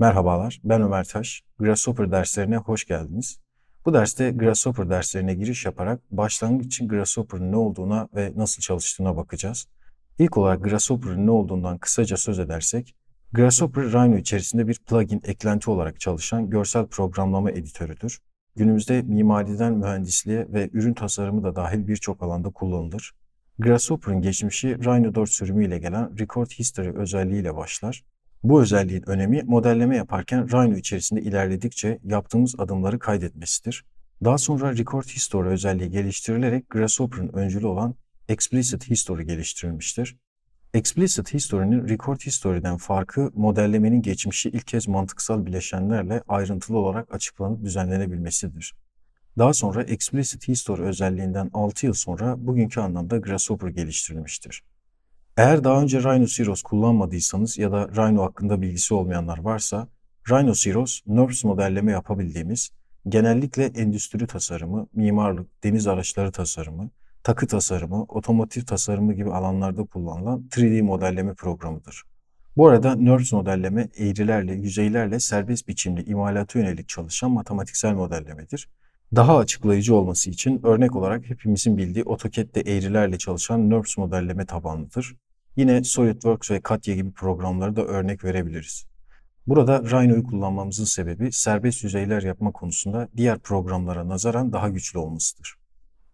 Merhabalar, ben Ömer Taş. Grasshopper derslerine hoş geldiniz. Bu derste Grasshopper derslerine giriş yaparak başlangıç için Grasshopper'ın ne olduğuna ve nasıl çalıştığına bakacağız. İlk olarak Grasshopper'ın ne olduğundan kısaca söz edersek, Grasshopper Rhino içerisinde bir plugin eklenti olarak çalışan görsel programlama editörüdür. Günümüzde mimariden mühendisliğe ve ürün tasarımı da dahil birçok alanda kullanılır. Grasshopper'ın geçmişi Rhino 4 sürümüyle gelen Record History özelliğiyle başlar bu özelliğin önemi modelleme yaparken Rhino içerisinde ilerledikçe yaptığımız adımları kaydetmesidir. Daha sonra Record History özelliği geliştirilerek Grasshopper'ın öncülü olan Explicit History geliştirilmiştir. Explicit History'nin Record History'den farkı modellemenin geçmişi ilk kez mantıksal bileşenlerle ayrıntılı olarak açıklanıp düzenlenebilmesidir. Daha sonra Explicit History özelliğinden 6 yıl sonra bugünkü anlamda Grasshopper geliştirilmiştir. Eğer daha önce Rhinoceros kullanmadıysanız ya da Rhino hakkında bilgisi olmayanlar varsa, Rhinoceros, NURBS modelleme yapabildiğimiz, genellikle endüstri tasarımı, mimarlık, deniz araçları tasarımı, takı tasarımı, otomotiv tasarımı gibi alanlarda kullanılan 3D modelleme programıdır. Bu arada NURBS modelleme eğrilerle, yüzeylerle serbest biçimli imalata yönelik çalışan matematiksel modellemedir. Daha açıklayıcı olması için örnek olarak hepimizin bildiği AutoCAD'de eğrilerle çalışan NURBS modelleme tabanlıdır. Yine SolidWorks ve Katya gibi programları da örnek verebiliriz. Burada Rhino'yu kullanmamızın sebebi serbest yüzeyler yapma konusunda diğer programlara nazaran daha güçlü olmasıdır.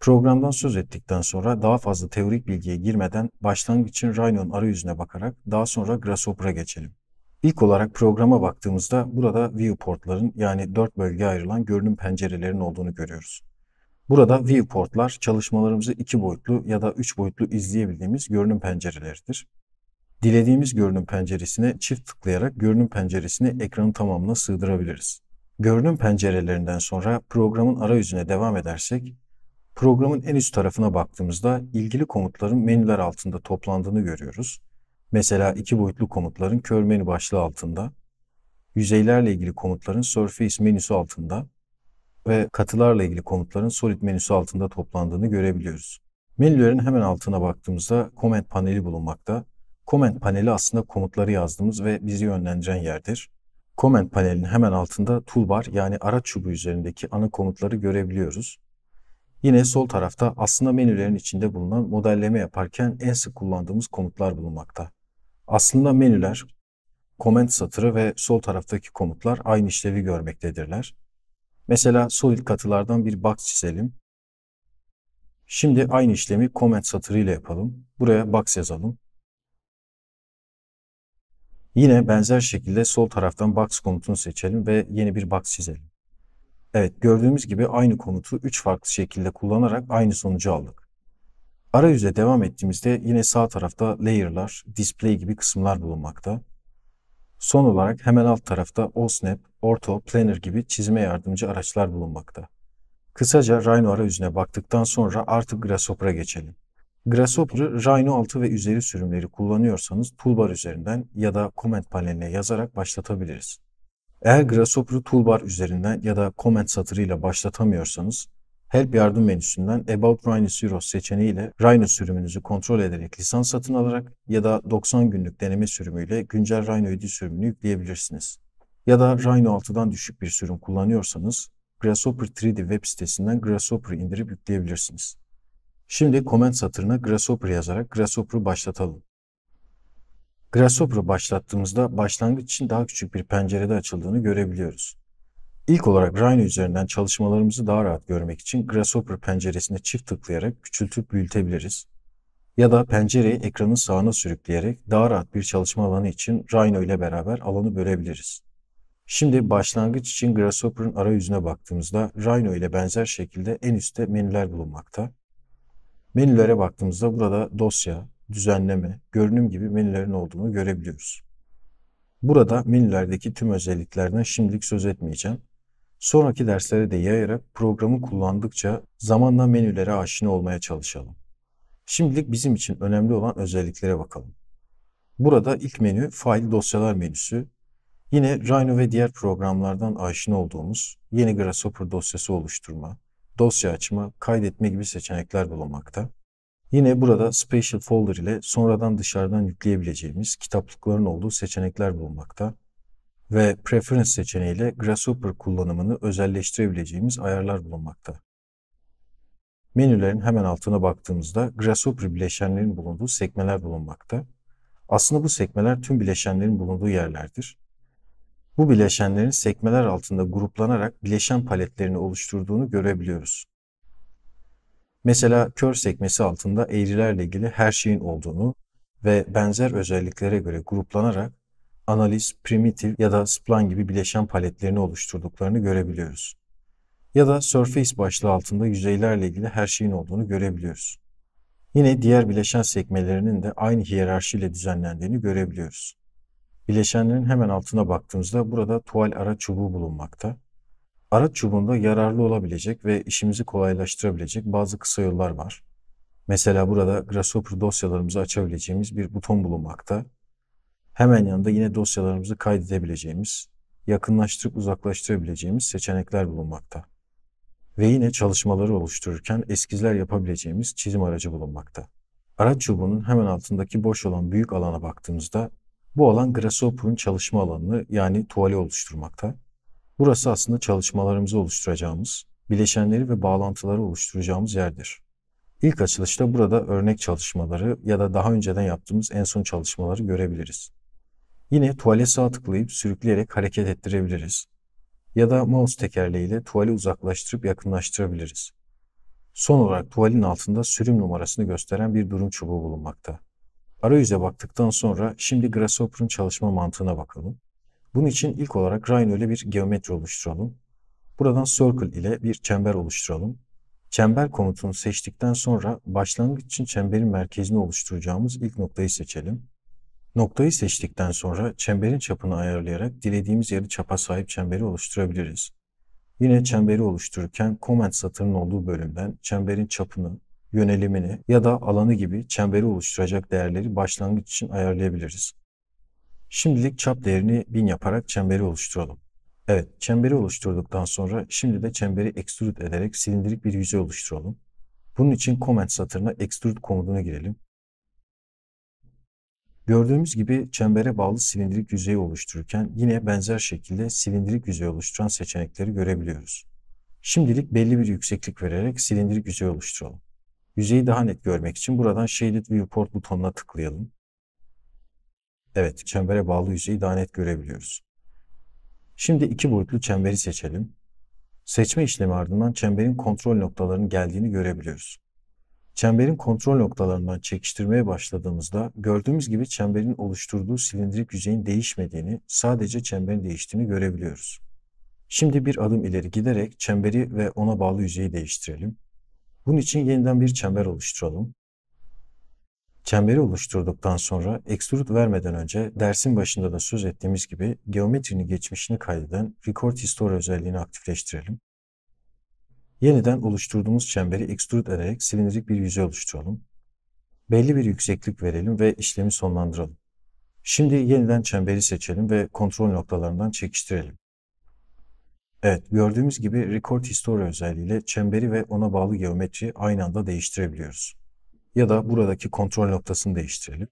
Programdan söz ettikten sonra daha fazla teorik bilgiye girmeden başlangıç için Rhino'nun arayüzüne bakarak daha sonra Grasshopper'a geçelim. İlk olarak programa baktığımızda burada viewportların yani dört bölge ayrılan görünüm pencerelerinin olduğunu görüyoruz. Burada viewportlar çalışmalarımızı iki boyutlu ya da üç boyutlu izleyebildiğimiz görünüm pencereleridir. Dilediğimiz görünüm penceresine çift tıklayarak görünüm penceresini ekranın tamamına sığdırabiliriz. Görünüm pencerelerinden sonra programın arayüzüne devam edersek, programın en üst tarafına baktığımızda ilgili komutların menüler altında toplandığını görüyoruz. Mesela iki boyutlu komutların kör menü başlığı altında, yüzeylerle ilgili komutların surface menüsü altında, ve katılarla ilgili komutların Solid menüsü altında toplandığını görebiliyoruz. Menülerin hemen altına baktığımızda Comment paneli bulunmakta. Comment paneli aslında komutları yazdığımız ve bizi yönlendiren yerdir. Comment panelinin hemen altında toolbar yani araç çubuğu üzerindeki ana komutları görebiliyoruz. Yine sol tarafta aslında menülerin içinde bulunan modelleme yaparken en sık kullandığımız komutlar bulunmakta. Aslında menüler, comment satırı ve sol taraftaki komutlar aynı işlevi görmektedirler. Mesela solid katılardan bir box çizelim. Şimdi aynı işlemi comment satırı ile yapalım. Buraya box yazalım. Yine benzer şekilde sol taraftan box komutunu seçelim ve yeni bir box çizelim. Evet gördüğümüz gibi aynı komutu 3 farklı şekilde kullanarak aynı sonucu aldık. Arayüze devam ettiğimizde yine sağ tarafta layer'lar, display gibi kısımlar bulunmakta. Son olarak hemen alt tarafta osnap, orto, planer gibi çizme yardımcı araçlar bulunmakta. Kısaca Rhino arayüzüne baktıktan sonra artık Grasshopper'a geçelim. Grasshopper'ı Rhino 6 ve üzeri sürümleri kullanıyorsanız toolbar üzerinden ya da comment paneline yazarak başlatabiliriz. Eğer Grasshopper'ı toolbar üzerinden ya da comment satırıyla başlatamıyorsanız Help yardım menüsünden About Rhino Zero seçeneğiyle Rhino sürümünüzü kontrol ederek lisans satın alarak ya da 90 günlük deneme sürümüyle güncel Rhino 7 sürümünü yükleyebilirsiniz ya da Rhino 6'dan düşük bir sürüm kullanıyorsanız Grasshopper 3D web sitesinden Grasshopper indirip yükleyebilirsiniz. Şimdi comment satırına Grasshopper yazarak Grasshopper'ı başlatalım. Grasshopper'ı başlattığımızda başlangıç için daha küçük bir pencerede açıldığını görebiliyoruz. İlk olarak Rhino üzerinden çalışmalarımızı daha rahat görmek için Grasshopper penceresine çift tıklayarak küçültüp büyütebiliriz. Ya da pencereyi ekranın sağına sürükleyerek daha rahat bir çalışma alanı için Rhino ile beraber alanı bölebiliriz. Şimdi başlangıç için Grasshopper'ın arayüzüne baktığımızda Rhino ile benzer şekilde en üstte menüler bulunmakta. Menülere baktığımızda burada dosya, düzenleme, görünüm gibi menülerin olduğunu görebiliyoruz. Burada menülerdeki tüm özelliklerden şimdilik söz etmeyeceğim. Sonraki derslere de yayarak programı kullandıkça zamanla menülere aşina olmaya çalışalım. Şimdilik bizim için önemli olan özelliklere bakalım. Burada ilk menü fail dosyalar menüsü, Yine Rhino ve diğer programlardan aşina olduğumuz yeni Grasshopper dosyası oluşturma, dosya açma, kaydetme gibi seçenekler bulunmakta. Yine burada Special Folder ile sonradan dışarıdan yükleyebileceğimiz kitaplıkların olduğu seçenekler bulunmakta ve Preference seçeneğiyle Grasshopper kullanımını özelleştirebileceğimiz ayarlar bulunmakta. Menülerin hemen altına baktığımızda Grasshopper bileşenlerin bulunduğu sekmeler bulunmakta. Aslında bu sekmeler tüm bileşenlerin bulunduğu yerlerdir. Bu bileşenlerin sekmeler altında gruplanarak bileşen paletlerini oluşturduğunu görebiliyoruz. Mesela kör sekmesi altında eğrilerle ilgili her şeyin olduğunu ve benzer özelliklere göre gruplanarak analiz, primitif ya da spline gibi bileşen paletlerini oluşturduklarını görebiliyoruz. Ya da surface başlığı altında yüzeylerle ilgili her şeyin olduğunu görebiliyoruz. Yine diğer bileşen sekmelerinin de aynı hiyerarşiyle düzenlendiğini görebiliyoruz. Bileşenlerin hemen altına baktığımızda burada tuval araç çubuğu bulunmakta. Araç çubuğunda yararlı olabilecek ve işimizi kolaylaştırabilecek bazı kısa yollar var. Mesela burada Grasshopper dosyalarımızı açabileceğimiz bir buton bulunmakta. Hemen yanında yine dosyalarımızı kaydedebileceğimiz, yakınlaştırıp uzaklaştırabileceğimiz seçenekler bulunmakta. Ve yine çalışmaları oluştururken eskizler yapabileceğimiz çizim aracı bulunmakta. Araç çubuğunun hemen altındaki boş olan büyük alana baktığımızda bu alan Grasshopper'ın çalışma alanını yani tuvali oluşturmakta. Burası aslında çalışmalarımızı oluşturacağımız, bileşenleri ve bağlantıları oluşturacağımız yerdir. İlk açılışta burada örnek çalışmaları ya da daha önceden yaptığımız en son çalışmaları görebiliriz. Yine tuvale sağ tıklayıp sürükleyerek hareket ettirebiliriz. Ya da mouse tekerleğiyle tuvali uzaklaştırıp yakınlaştırabiliriz. Son olarak tuvalin altında sürüm numarasını gösteren bir durum çubuğu bulunmakta. Arayüze baktıktan sonra şimdi Grasshopper'ın çalışma mantığına bakalım. Bunun için ilk olarak Rhino ile bir geometri oluşturalım. Buradan Circle ile bir çember oluşturalım. Çember komutunu seçtikten sonra başlangıç için çemberin merkezini oluşturacağımız ilk noktayı seçelim. Noktayı seçtikten sonra çemberin çapını ayarlayarak dilediğimiz yarı çapa sahip çemberi oluşturabiliriz. Yine çemberi oluştururken comment satırının olduğu bölümden çemberin çapını, yönelimini ya da alanı gibi çemberi oluşturacak değerleri başlangıç için ayarlayabiliriz. Şimdilik çap değerini 1000 yaparak çemberi oluşturalım. Evet, çemberi oluşturduktan sonra şimdi de çemberi extrude ederek silindirik bir yüzey oluşturalım. Bunun için comment satırına extrude komutuna girelim. Gördüğümüz gibi çembere bağlı silindirik yüzeyi oluştururken yine benzer şekilde silindirik yüzey oluşturan seçenekleri görebiliyoruz. Şimdilik belli bir yükseklik vererek silindirik yüzey oluşturalım. Yüzeyi daha net görmek için buradan Shaded Viewport butonuna tıklayalım. Evet, çembere bağlı yüzeyi daha net görebiliyoruz. Şimdi iki boyutlu çemberi seçelim. Seçme işlemi ardından çemberin kontrol noktalarının geldiğini görebiliyoruz. Çemberin kontrol noktalarından çekiştirmeye başladığımızda gördüğümüz gibi çemberin oluşturduğu silindirik yüzeyin değişmediğini, sadece çemberin değiştiğini görebiliyoruz. Şimdi bir adım ileri giderek çemberi ve ona bağlı yüzeyi değiştirelim. Bunun için yeniden bir çember oluşturalım. Çemberi oluşturduktan sonra extrude vermeden önce dersin başında da söz ettiğimiz gibi geometrinin geçmişini kaydeden Record History özelliğini aktifleştirelim. Yeniden oluşturduğumuz çemberi extrude ederek silindirik bir yüzey oluşturalım. Belli bir yükseklik verelim ve işlemi sonlandıralım. Şimdi yeniden çemberi seçelim ve kontrol noktalarından çekiştirelim. Evet, gördüğümüz gibi Record History özelliğiyle çemberi ve ona bağlı geometriyi aynı anda değiştirebiliyoruz. Ya da buradaki kontrol noktasını değiştirelim.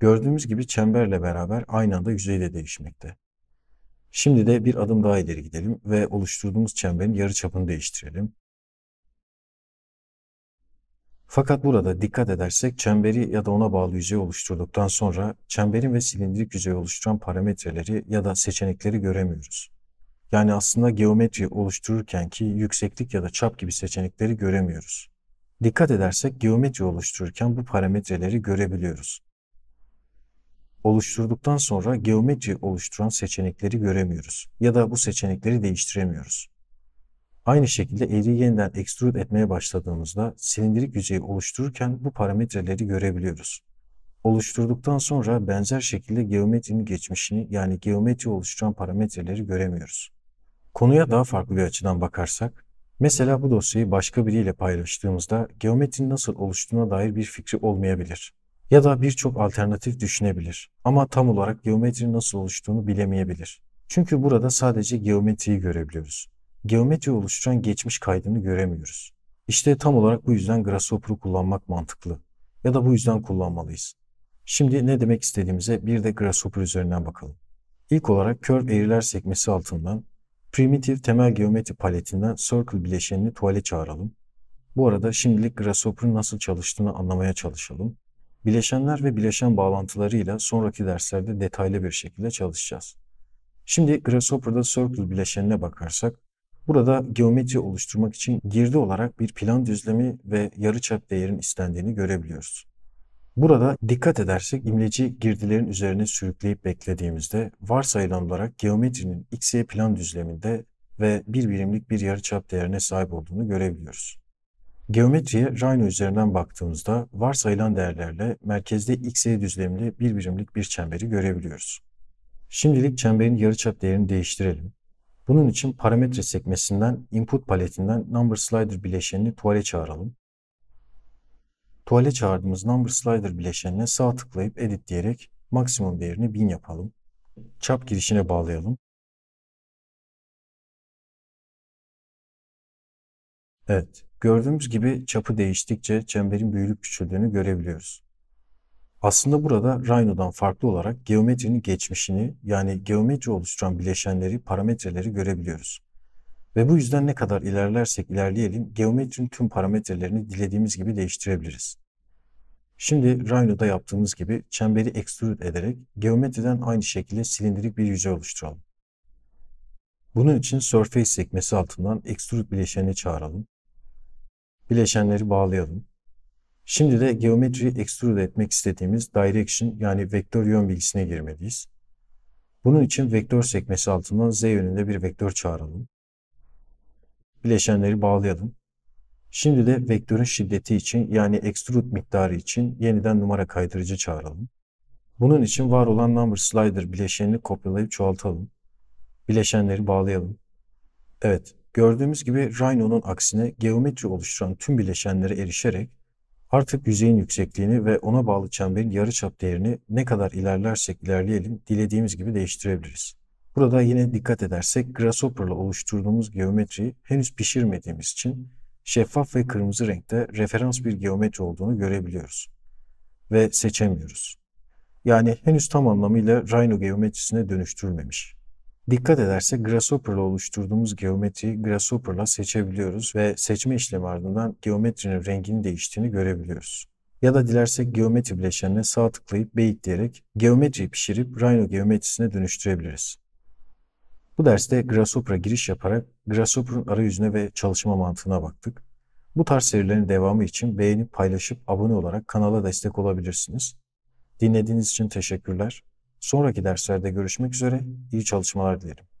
Gördüğümüz gibi çemberle beraber aynı anda yüzey de değişmekte. Şimdi de bir adım daha ileri gidelim ve oluşturduğumuz çemberin yarı çapını değiştirelim. Fakat burada dikkat edersek çemberi ya da ona bağlı yüzeyi oluşturduktan sonra çemberin ve silindirik yüzeyi oluşturan parametreleri ya da seçenekleri göremiyoruz. Yani aslında geometri oluştururken ki yükseklik ya da çap gibi seçenekleri göremiyoruz. Dikkat edersek geometri oluştururken bu parametreleri görebiliyoruz. Oluşturduktan sonra geometri oluşturan seçenekleri göremiyoruz ya da bu seçenekleri değiştiremiyoruz. Aynı şekilde eğriyi yeniden extrude etmeye başladığımızda silindirik yüzeyi oluştururken bu parametreleri görebiliyoruz. Oluşturduktan sonra benzer şekilde geometrinin geçmişini yani geometri oluşturan parametreleri göremiyoruz. Konuya daha farklı bir açıdan bakarsak, mesela bu dosyayı başka biriyle paylaştığımızda geometrinin nasıl oluştuğuna dair bir fikri olmayabilir. Ya da birçok alternatif düşünebilir ama tam olarak geometrinin nasıl oluştuğunu bilemeyebilir. Çünkü burada sadece geometriyi görebiliyoruz. Geometri oluşturan geçmiş kaydını göremiyoruz. İşte tam olarak bu yüzden Grasshopper'ı kullanmak mantıklı. Ya da bu yüzden kullanmalıyız. Şimdi ne demek istediğimize bir de Grasshopper üzerinden bakalım. İlk olarak Curve eğriler sekmesi altından Primitive temel geometri paletinden circle bileşenini tuvale çağıralım. Bu arada şimdilik Grasshopper'ın nasıl çalıştığını anlamaya çalışalım. Bileşenler ve bileşen bağlantılarıyla sonraki derslerde detaylı bir şekilde çalışacağız. Şimdi Grasshopper'da circle bileşenine bakarsak, burada geometri oluşturmak için girdi olarak bir plan düzlemi ve yarıçap değerin istendiğini görebiliyoruz. Burada dikkat edersek imleci girdilerin üzerine sürükleyip beklediğimizde varsayılan olarak geometrinin x-y plan düzleminde ve bir birimlik bir yarıçap değerine sahip olduğunu görebiliyoruz. Geometriye Rhino üzerinden baktığımızda varsayılan değerlerle merkezde x-y düzlemli bir birimlik bir çemberi görebiliyoruz. Şimdilik çemberin yarıçap değerini değiştirelim. Bunun için parametre sekmesinden input paletinden number slider bileşenini tuvale çağıralım Tuvale çağırdığımız number slider bileşenine sağ tıklayıp edit diyerek maksimum değerini 1000 yapalım. Çap girişine bağlayalım. Evet, gördüğümüz gibi çapı değiştikçe çemberin büyülüp küçüldüğünü görebiliyoruz. Aslında burada Rhino'dan farklı olarak geometrinin geçmişini yani geometri oluşturan bileşenleri, parametreleri görebiliyoruz. Ve bu yüzden ne kadar ilerlersek ilerleyelim geometrinin tüm parametrelerini dilediğimiz gibi değiştirebiliriz. Şimdi Rhino'da yaptığımız gibi çemberi extrude ederek geometriden aynı şekilde silindirik bir yüzey oluşturalım. Bunun için Surface sekmesi altından Extrude bileşenini çağıralım. Bileşenleri bağlayalım. Şimdi de geometriyi extrude etmek istediğimiz direction yani vektör yön bilgisine girmeliyiz. Bunun için vektör sekmesi altından z yönünde bir vektör çağıralım bileşenleri bağlayalım. Şimdi de vektörün şiddeti için yani extrude miktarı için yeniden numara kaydırıcı çağıralım. Bunun için var olan number slider bileşenini kopyalayıp çoğaltalım. Bileşenleri bağlayalım. Evet, gördüğümüz gibi Rhino'nun aksine geometri oluşturan tüm bileşenlere erişerek artık yüzeyin yüksekliğini ve ona bağlı çemberin yarıçap değerini ne kadar ilerlersek ilerleyelim dilediğimiz gibi değiştirebiliriz. Burada yine dikkat edersek Grasshopper'la oluşturduğumuz geometriyi henüz pişirmediğimiz için şeffaf ve kırmızı renkte referans bir geometri olduğunu görebiliyoruz ve seçemiyoruz. Yani henüz tam anlamıyla Rhino geometrisine dönüştürmemiş. Dikkat edersek Grasshopper'la oluşturduğumuz geometriyi Grasshopper'la seçebiliyoruz ve seçme işlemi ardından geometrinin rengini değiştiğini görebiliyoruz. Ya da dilersek geometri bileşenine sağ tıklayıp beyit diyerek geometriyi pişirip Rhino geometrisine dönüştürebiliriz. Bu derste Grasshopper'a giriş yaparak Grasshopper'ın arayüzüne ve çalışma mantığına baktık. Bu tarz serilerin devamı için beğenip paylaşıp abone olarak kanala destek olabilirsiniz. Dinlediğiniz için teşekkürler. Sonraki derslerde görüşmek üzere, iyi çalışmalar dilerim.